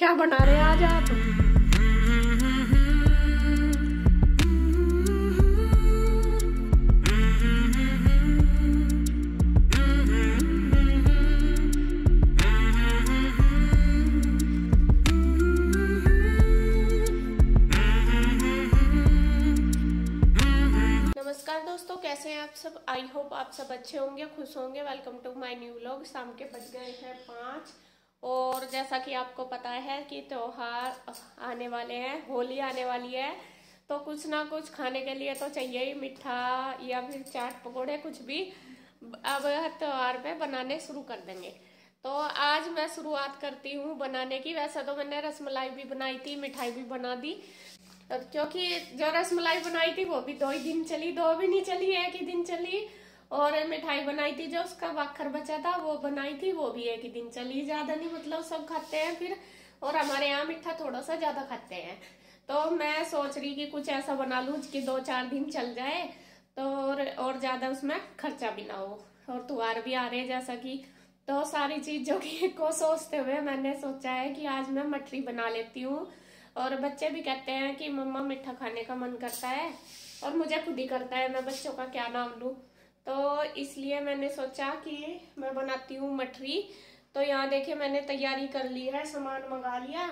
क्या बना रहे आज आप दोस्तों कैसे हैं आप सब आई होप आप सब अच्छे होंगे खुश होंगे welcome to my new vlog शाम के बज गए हैं पाँच और जैसा कि आपको पता है कि त्यौहार आने वाले हैं होली आने वाली है तो कुछ ना कुछ खाने के लिए तो चाहिए ही मिठा या फिर चाट पकौड़े कुछ भी अब त्यौहार पे बनाने शुरू कर देंगे तो आज मैं शुरुआत करती हूँ बनाने की वैसे तो मैंने रसमलाई भी बनाई थी मिठाई भी बना दी क्योंकि जो रसमलाई बनाई थी वो भी दो ही दिन चली दो भी नहीं चली एक ही दिन चली और मिठाई बनाई थी जो उसका वाखर बचा था वो बनाई थी वो भी एक ही दिन चली ज्यादा नहीं मतलब सब खाते हैं फिर और हमारे यहाँ मिठा थोड़ा सा ज्यादा खाते हैं तो मैं सोच रही कि कुछ ऐसा बना लूँ कि दो चार दिन चल जाए तो और, और ज्यादा उसमें खर्चा भी ना हो और तुहार भी आ रहे हैं जैसा कि तो सारी चीजों की को सोचते हुए मैंने सोचा है कि आज मैं मठरी बना लेती हूँ और बच्चे भी कहते हैं कि मम्मा मिठा खाने का मन करता है और मुझे खुद ही करता है मैं बच्चों का क्या नाम लूँ तो इसलिए मैंने सोचा कि मैं बनाती हूँ मठरी तो यहाँ देखे मैंने तैयारी कर ली है सामान मंगा लिया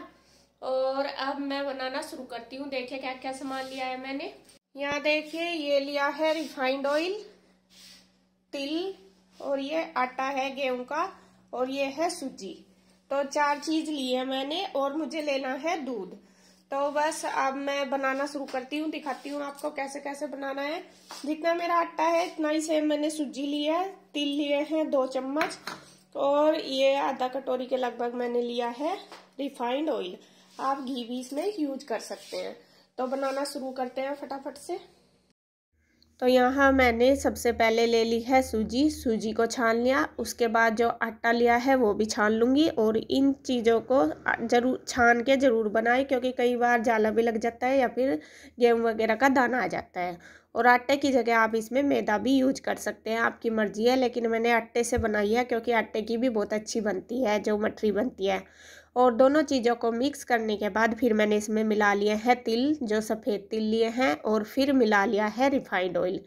और अब मैं बनाना शुरू करती हूँ देखिए क्या क्या सामान लिया है मैंने यहाँ देखिए ये लिया है रिफाइंड ऑयल तिल और ये आटा है गेहूं का और ये है सूजी तो चार चीज ली है मैंने और मुझे लेना है दूध तो बस अब मैं बनाना शुरू करती हूँ दिखाती हूँ आपको कैसे कैसे बनाना है जितना मेरा आटा है इतना ही सेम मैंने सूजी लिया है तिल लिए हैं दो चम्मच और ये आधा कटोरी के लगभग मैंने लिया है रिफाइंड ऑयल आप घी भी इसमें यूज कर सकते हैं तो बनाना शुरू करते हैं फटाफट से तो यहाँ मैंने सबसे पहले ले ली है सूजी सूजी को छान लिया उसके बाद जो आटा लिया है वो भी छान लूँगी और इन चीज़ों को जरूर छान के ज़रूर बनाए क्योंकि कई बार जाला भी लग जाता है या फिर गेहूँ वगैरह का दाना आ जाता है और आटे की जगह आप इसमें मैदा भी यूज कर सकते हैं आपकी मर्ज़ी है लेकिन मैंने आटे से बनाई है क्योंकि आटे की भी बहुत अच्छी बनती है जो मठरी बनती है और दोनों चीज़ों को मिक्स करने के बाद फिर मैंने इसमें मिला लिए हैं तिल जो सफ़ेद तिल लिए हैं और फिर मिला लिया है रिफाइंड ऑयल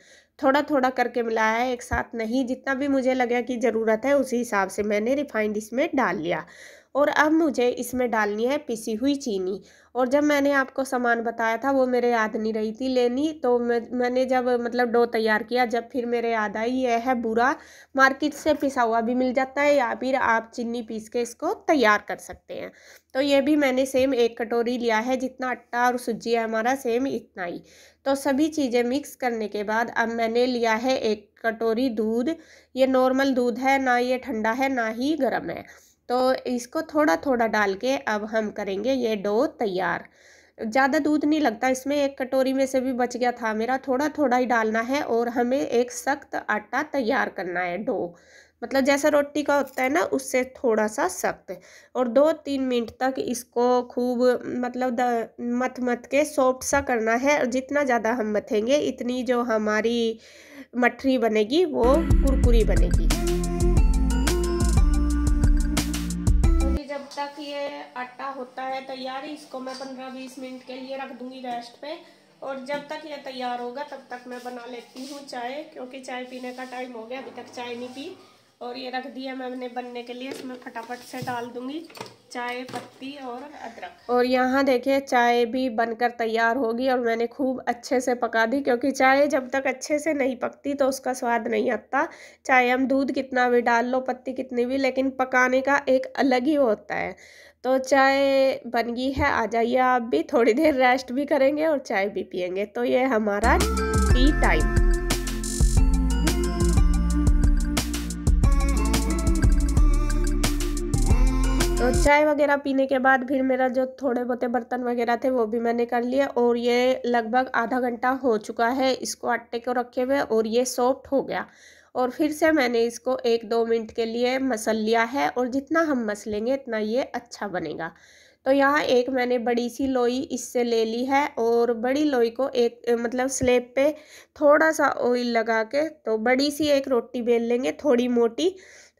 थोड़ा थोड़ा करके मिलाया है एक साथ नहीं जितना भी मुझे लगे कि ज़रूरत है उसी हिसाब से मैंने रिफाइंड इसमें डाल लिया और अब मुझे इसमें डालनी है पिसी हुई चीनी और जब मैंने आपको सामान बताया था वो मेरे याद नहीं रही थी लेनी तो मैं मैंने जब मतलब डो तैयार किया जब फिर मेरे याद आई यह है बुरा मार्केट से पिसा हुआ भी मिल जाता है या फिर आप चीनी पीस के इसको तैयार कर सकते हैं तो ये भी मैंने सेम एक कटोरी लिया है जितना आटा और सूजी है हमारा सेम इतना ही तो सभी चीज़ें मिक्स करने के बाद अब मैंने लिया है एक कटोरी दूध ये नॉर्मल दूध है ना ये ठंडा है ना ही गर्म है तो इसको थोड़ा थोड़ा डाल के अब हम करेंगे ये डो तैयार ज़्यादा दूध नहीं लगता इसमें एक कटोरी में से भी बच गया था मेरा थोड़ा थोड़ा ही डालना है और हमें एक सख्त आटा तैयार करना है डो मतलब जैसा रोटी का होता है ना उससे थोड़ा सा सख्त और दो तीन मिनट तक इसको खूब मतलब द, मत मत के सॉफ्ट सा करना है और जितना ज़्यादा हम मथेंगे इतनी जो हमारी मठरी बनेगी वो कुरकुरी बनेगी तक ये आटा होता है तैयार इसको मैं पंद्रह बीस मिनट के लिए रख दूंगी रेस्ट पे और जब तक ये तैयार होगा तब तक मैं बना लेती हूँ चाय क्योंकि चाय पीने का टाइम हो गया अभी तक चाय नहीं पी और ये रख दिया मैंने बनने के लिए इसमें फटाफट से डाल दूंगी चाय पत्ती और अदरक और यहाँ देखिए चाय भी बनकर तैयार होगी और मैंने खूब अच्छे से पका दी क्योंकि चाय जब तक अच्छे से नहीं पकती तो उसका स्वाद नहीं आता चाहे हम दूध कितना भी डाल लो पत्ती कितनी भी लेकिन पकाने का एक अलग ही होता है तो चाय बन गई है आ जाइए आप भी थोड़ी देर रेस्ट भी करेंगे और चाय भी पियेंगे तो ये हमारा टी टाइम चाय वगैरह पीने के बाद फिर मेरा जो थोड़े बहुते बर्तन वगैरह थे वो भी मैंने कर लिया और ये लगभग आधा घंटा हो चुका है इसको आटे को रखे हुए और ये सॉफ्ट हो गया और फिर से मैंने इसको एक दो मिनट के लिए मसल लिया है और जितना हम मसलेंगे इतना ये अच्छा बनेगा तो यहाँ एक मैंने बड़ी सी लोई इससे ले ली है और बड़ी लोई को एक मतलब स्लेब पे थोड़ा सा ऑयल लगा के तो बड़ी सी एक रोटी बेल लेंगे थोड़ी मोटी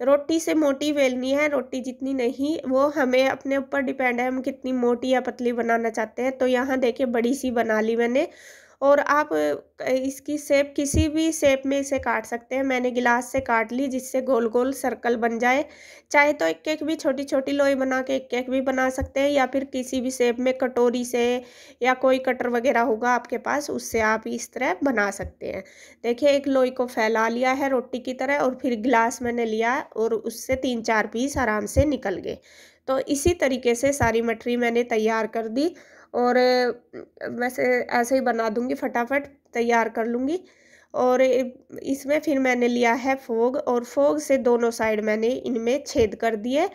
रोटी से मोटी बेलनी है रोटी जितनी नहीं वो हमें अपने ऊपर डिपेंड है हम कितनी मोटी या पतली बनाना चाहते हैं तो यहाँ देखिए बड़ी सी बना ली मैंने और आप इसकी सेप किसी भी सेप में इसे काट सकते हैं मैंने गिलास से काट ली जिससे गोल गोल सर्कल बन जाए चाहे तो एक केक भी छोटी छोटी लोई बना के एक केक भी बना सकते हैं या फिर किसी भी सेप में कटोरी से या कोई कटर वगैरह होगा आपके पास उससे आप इस तरह बना सकते हैं देखिए एक लोई को फैला लिया है रोटी की तरह और फिर गिलास मैंने लिया और उससे तीन चार पीस आराम से निकल गए तो इसी तरीके से सारी मठरी मैंने तैयार कर दी और वैसे ऐसे ही बना दूँगी फटाफट तैयार कर लूँगी और इसमें फिर मैंने लिया है फोग और फोग से दोनों साइड मैंने इनमें छेद कर दिए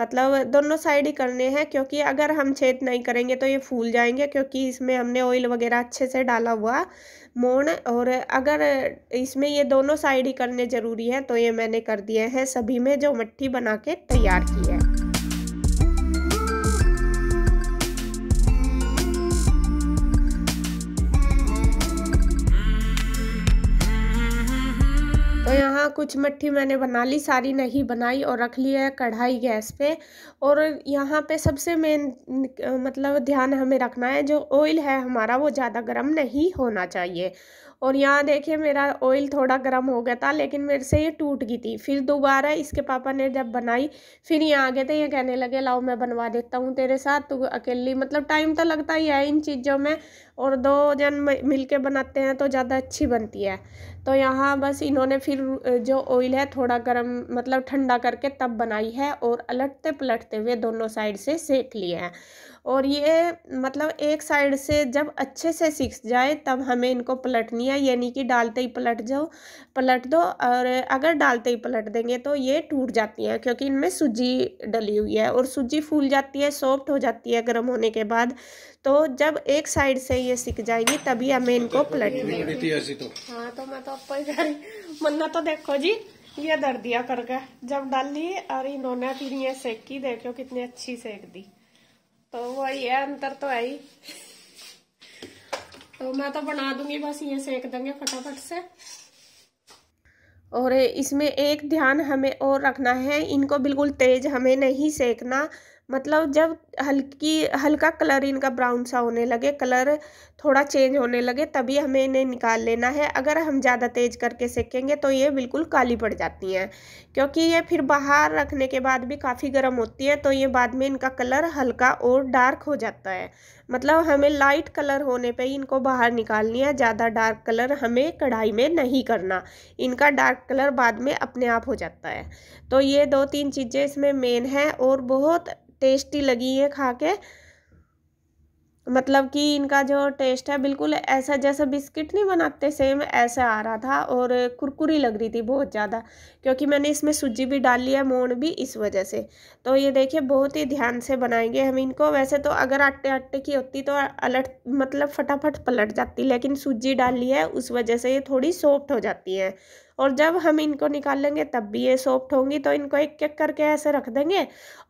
मतलब दोनों साइड ही करने हैं क्योंकि अगर हम छेद नहीं करेंगे तो ये फूल जाएंगे क्योंकि इसमें हमने ऑयल वगैरह अच्छे से डाला हुआ मोण और अगर इसमें ये दोनों साइड ही करने ज़रूरी है तो ये मैंने कर दिए हैं सभी में जो मट्टी बना के तैयार की है यहाँ कुछ मट्ठी मैंने बना ली सारी नहीं बनाई और रख लिया है कढ़ाई गैस पे और यहाँ पे सबसे मेन मतलब ध्यान हमें रखना है जो ऑयल है हमारा वो ज़्यादा गर्म नहीं होना चाहिए और यहाँ देखिए मेरा ऑयल थोड़ा गर्म हो गया था लेकिन मेरे से ये टूट गई थी फिर दोबारा इसके पापा ने जब बनाई फिर यहाँ आ गए थे ये कहने लगे लाओ मैं बनवा देता हूँ तेरे साथ तू अकेली मतलब टाइम तो लगता ही है इन चीज़ों में और दो जन मिल के बनाते हैं तो ज़्यादा अच्छी बनती है तो यहाँ बस इन्होंने फिर जो ऑयल है थोड़ा गर्म मतलब ठंडा करके तब बनाई है और अलटते पलटते हुए दोनों साइड से सेक लिए हैं और ये मतलब एक साइड से जब अच्छे से सीख जाए तब हमें इनको पलटनी है यानी कि डालते ही पलट जाओ पलट दो और अगर डालते ही पलट देंगे तो ये टूट जाती हैं क्योंकि इनमें सूजी डली हुई है और सूजी फूल जाती है सॉफ्ट हो जाती है गर्म होने के बाद तो जब एक साइड से ये सीख जाएगी तभी हमें इनको पलटनी है तो। हाँ तो मैं तो आपको मन्ना तो देखो जी ये दर्दिया कर गए जब डाल ली और इन्होंने फिर ये सेक की देखो कितनी अच्छी सेक दी तो वही है अंतर तो है ही तो मैं तो बना दूंगी बस ये सेक देंगे फटाफट से और इसमें एक ध्यान हमें और रखना है इनको बिल्कुल तेज हमें नहीं सेकना मतलब जब हल्की हल्का कलर इनका ब्राउन सा होने लगे कलर थोड़ा चेंज होने लगे तभी हमें इन्हें निकाल लेना है अगर हम ज़्यादा तेज़ करके सेकेंगे तो ये बिल्कुल काली पड़ जाती हैं क्योंकि ये फिर बाहर रखने के बाद भी काफ़ी गर्म होती है तो ये बाद में इनका कलर हल्का और डार्क हो जाता है मतलब हमें लाइट कलर होने पर ही इनको बाहर निकालनी है ज़्यादा डार्क कलर हमें कढ़ाई में नहीं करना इनका डार्क कलर बाद में अपने आप हो जाता है तो ये दो तीन चीज़ें इसमें मेन हैं और बहुत टेस्टी लगी है खा के मतलब कि इनका जो टेस्ट है बिल्कुल ऐसा जैसा बिस्किट नहीं बनाते सेम ऐसा आ रहा था और कुरकुरी लग रही थी बहुत ज़्यादा क्योंकि मैंने इसमें सूजी भी डाली है मोड़ भी इस वजह से तो ये देखिए बहुत ही ध्यान से बनाएंगे हम इनको वैसे तो अगर आटे आटे की होती तो अलट मतलब फटाफट पलट जाती लेकिन सूजी डाली है उस वजह से ये थोड़ी सॉफ्ट हो जाती है और जब हम इनको निकाल लेंगे तब भी ये सॉफ्ट होंगी तो इनको एक एक करके ऐसे रख देंगे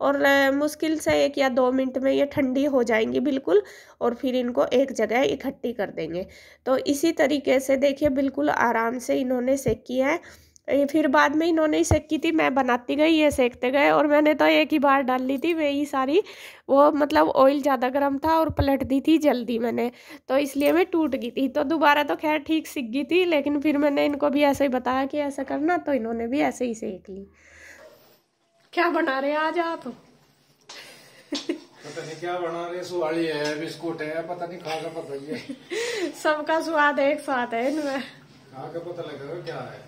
और मुश्किल से एक या दो मिनट में ये ठंडी हो जाएंगी बिल्कुल और फिर इनको एक जगह इकट्ठी कर देंगे तो इसी तरीके से देखिए बिल्कुल आराम से इन्होंने सेक किया है फिर बाद में इन्होंने सेक की थी मैं बनाती गई ये सेकते गए और मैंने तो एक ही बार डाल ली थी ही सारी वो मतलब ऑयल ज़्यादा गर्म था और पलट दी थी जल्दी मैंने तो इसलिए मैं टूट गई थी तो दोबारा तो खैर ठीक सीख गई थी लेकिन फिर मैंने इनको भी ऐसे ही बताया कि ऐसा करना तो इन्होंने भी ऐसे ही सेक ली क्या बना रहे आज आप पता नहीं क्या बना रहे है है पता नहीं खा का पता सबका स्वाद एक साथ है इनमें पता लगेगा क्या है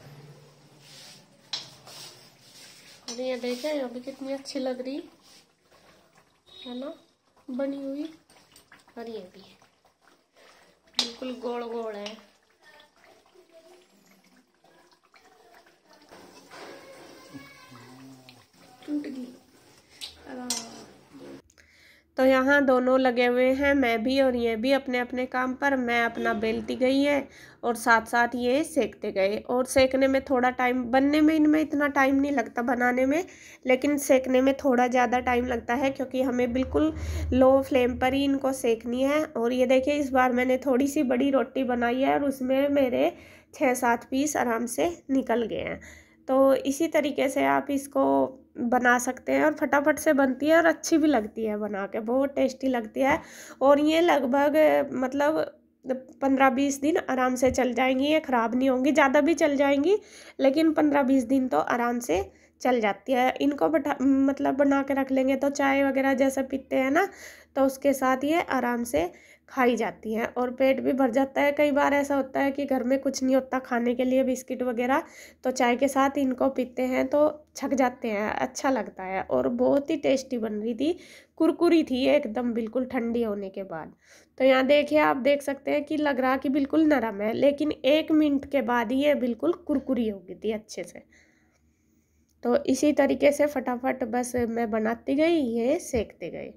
अरे ये देखें अभी कितनी अच्छी लग रही है ना बनी हुई और ये भी बिल्कुल गोल गोल है टूट गई आराम तो यहाँ दोनों लगे हुए हैं मैं भी और ये भी अपने अपने काम पर मैं अपना बेलती गई है और साथ साथ ये सेकते गए और सेकने में थोड़ा टाइम बनने में इनमें इतना टाइम नहीं लगता बनाने में लेकिन सेकने में थोड़ा ज़्यादा टाइम लगता है क्योंकि हमें बिल्कुल लो फ्लेम पर ही इनको सेकनी है और ये देखिए इस बार मैंने थोड़ी सी बड़ी रोटी बनाई है और उसमें मेरे छः सात पीस आराम से निकल गए हैं तो इसी तरीके से आप इसको बना सकते हैं और फटाफट से बनती है और अच्छी भी लगती है बना के बहुत टेस्टी लगती है और ये लगभग मतलब पंद्रह बीस दिन आराम से चल जाएंगी ये ख़राब नहीं होंगी ज़्यादा भी चल जाएंगी लेकिन पंद्रह बीस दिन तो आराम से चल जाती है इनको बैठा मतलब बना के रख लेंगे तो चाय वगैरह जैसे पीते हैं ना तो उसके साथ ये आराम से खाई जाती हैं और पेट भी भर जाता है कई बार ऐसा होता है कि घर में कुछ नहीं होता खाने के लिए बिस्किट वगैरह तो चाय के साथ इनको पीते हैं तो छक जाते हैं अच्छा लगता है और बहुत ही टेस्टी बन रही थी कुरकुरी थी एकदम बिल्कुल ठंडी होने के बाद तो यहाँ देखिए आप देख सकते हैं कि लग रहा कि बिल्कुल नरम है लेकिन एक मिनट के बाद ही ये बिल्कुल कुरकुरी हो गई थी अच्छे से तो इसी तरीके से फटाफट बस मैं बनाती गई ये सेकते गई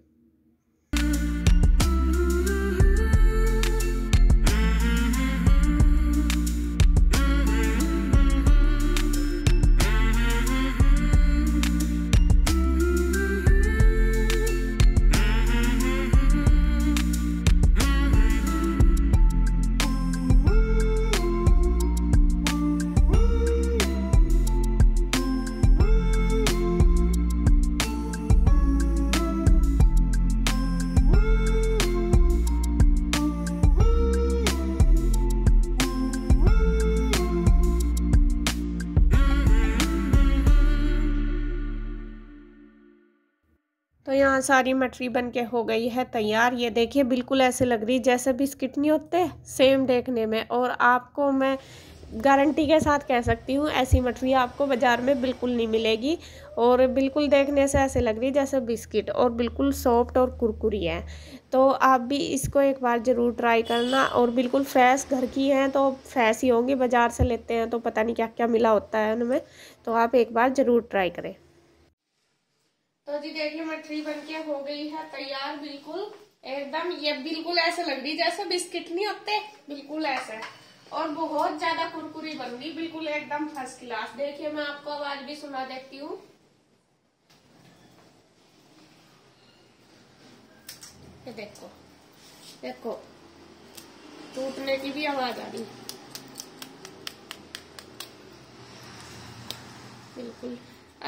यहाँ सारी मटरी बन के हो गई है तैयार ये देखिए बिल्कुल ऐसे लग रही जैसे बिस्किट नहीं होते सेम देखने में और आपको मैं गारंटी के साथ कह सकती हूँ ऐसी मठरी आपको बाज़ार में बिल्कुल नहीं मिलेगी और बिल्कुल देखने से ऐसे लग रही जैसे बिस्किट और बिल्कुल सॉफ्ट और कुरकुरी है तो आप भी इसको एक बार ज़रूर ट्राई करना और बिल्कुल फ्रेश घर की हैं तो फ्रेश ही होंगी बाज़ार से लेते हैं तो पता नहीं क्या क्या मिला होता है उनमें तो आप एक बार ज़रूर ट्राई करें तो जी देखिए मठरी बन के हो गई है तैयार बिल्कुल एकदम ये बिल्कुल ऐसे लग रही जैसे बिस्किट नहीं होते बिल्कुल ऐसे और बहुत ज्यादा कुरकुरी बन गई बिल्कुल एकदम फर्स्ट क्लास देखिए मैं आपको आवाज भी सुना देती हूँ ये देखो देखो टूटने की भी आवाज आ रही बिल्कुल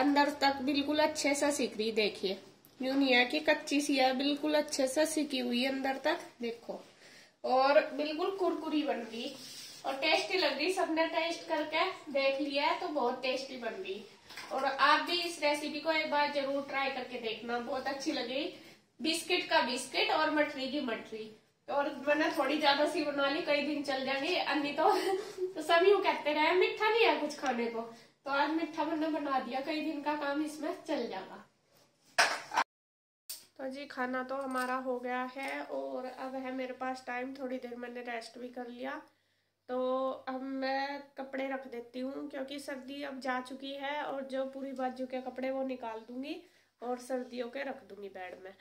अंदर तक बिल्कुल अच्छे से सीख रही देखिए यूनिया की कच्ची सी है बिल्कुल अच्छे से सीखी हुई अंदर तक देखो और बिल्कुल कुरकुरी बन गई और टेस्टी लग रही सबने टेस्ट करके देख लिया तो बहुत टेस्टी बन गई और आप भी इस रेसिपी को एक बार जरूर ट्राई करके देखना बहुत अच्छी लगी बिस्किट का बिस्किट और मटरी की मटरी और मैंने थोड़ी ज्यादा सी बना ली कई दिन चल जाएंगे अन्य तो, तो सभी कहते रहे मीठा नहीं है कुछ खाने को तो आज मिठा बना बना दिया कई दिन का काम इसमें चल जाएगा तो जी खाना तो हमारा हो गया है और अब है मेरे पास टाइम थोड़ी देर मैंने रेस्ट भी कर लिया तो अब मैं कपड़े रख देती हूँ क्योंकि सर्दी अब जा चुकी है और जो पूरी बाजू के कपड़े वो निकाल दूंगी और सर्दियों के रख दूंगी बेड में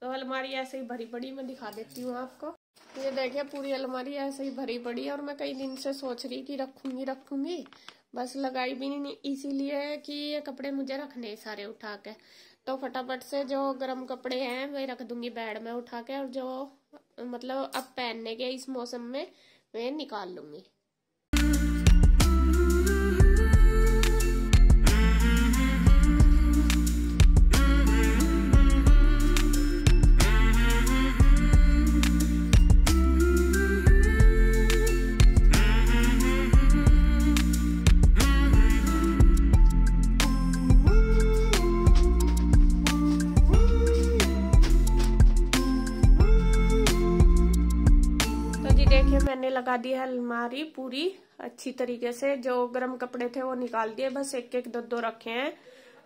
तो अलमारी ऐसे ही भरी पड़ी मैं दिखा देती हूँ आपको ये देखिए पूरी अलमारी ऐसे ही भरी पड़ी है और मैं कई दिन से सोच रही कि रखूंगी रखूंगी बस लगाई भी नहीं इसीलिए कि ये कपड़े मुझे रखने सारे उठा के तो फटाफट से जो गर्म कपड़े हैं वे रख दूंगी बेड में उठा के और जो मतलब अब पहनने के इस मौसम में वे निकाल लूंगी मैंने लगा दी है अलमारी पूरी अच्छी तरीके से जो गर्म कपड़े थे वो निकाल दिए बस एक एक दो दो रखे हैं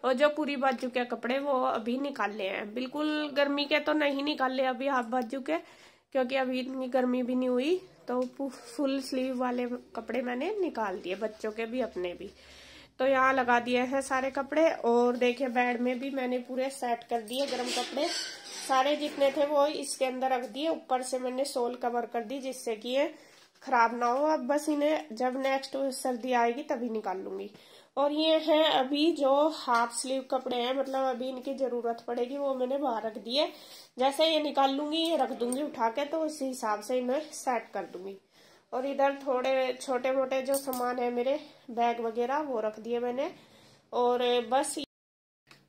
और जो पूरी बाजू के कपड़े वो अभी निकाले हैं बिल्कुल गर्मी के तो नहीं निकाले अभी हाफ बाजू के क्योंकि अभी इतनी गर्मी भी नहीं हुई तो फुल स्लीव वाले कपड़े मैंने निकाल दिए बच्चों के भी अपने भी तो यहाँ लगा दिए हैं सारे कपड़े और देखिए बेड में भी मैंने पूरे सेट कर दिए गर्म कपड़े सारे जितने थे वो इसके अंदर रख दिए ऊपर से मैंने सोल कवर कर दी जिससे कि ये खराब ना हो अब बस इन्हें जब नेक्स्ट सर्दी आएगी तभी निकाल लूंगी और ये हैं अभी जो हाफ स्लीव कपड़े हैं मतलब अभी इनकी जरूरत पड़ेगी वो मैंने बाहर रख दिए जैसे ये निकाल लूंगी ये रख दूंगी उठा के तो उसी हिसाब से इन्हें सेट कर दूंगी और इधर थोड़े छोटे मोटे जो सामान है मेरे बैग वगैरह वो रख दिए मैंने और बस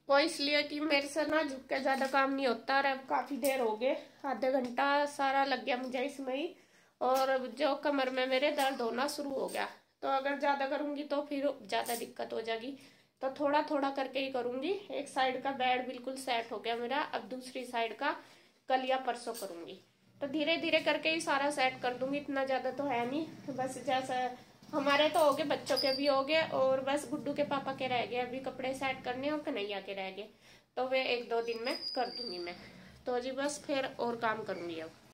वो इसलिए कि मेरे से ना झुक के ज़्यादा काम नहीं होता और अब काफ़ी देर हो गए आधे घंटा सारा लग गया मुझे इसमें ही और जो कमर में मेरे दर्द होना शुरू हो गया तो अगर ज़्यादा करूँगी तो फिर ज़्यादा दिक्कत हो जाएगी तो थोड़ा थोड़ा करके ही करूँगी एक साइड का बेड बिल्कुल सेट हो गया मेरा अब दूसरी साइड का कल या परसों करूँगी तो धीरे धीरे करके ही सारा सेट कर दूंगी इतना ज़्यादा तो है नहीं बस जैसा हमारे तो हो गए बच्चों के भी हो गए और बस गुड्डू के पापा के रह गए अभी कपड़े सेट करने और कन्हैया के रह गए तो वे एक दो दिन में कर दूंगी मैं तो जी बस फिर और काम करूंगी अब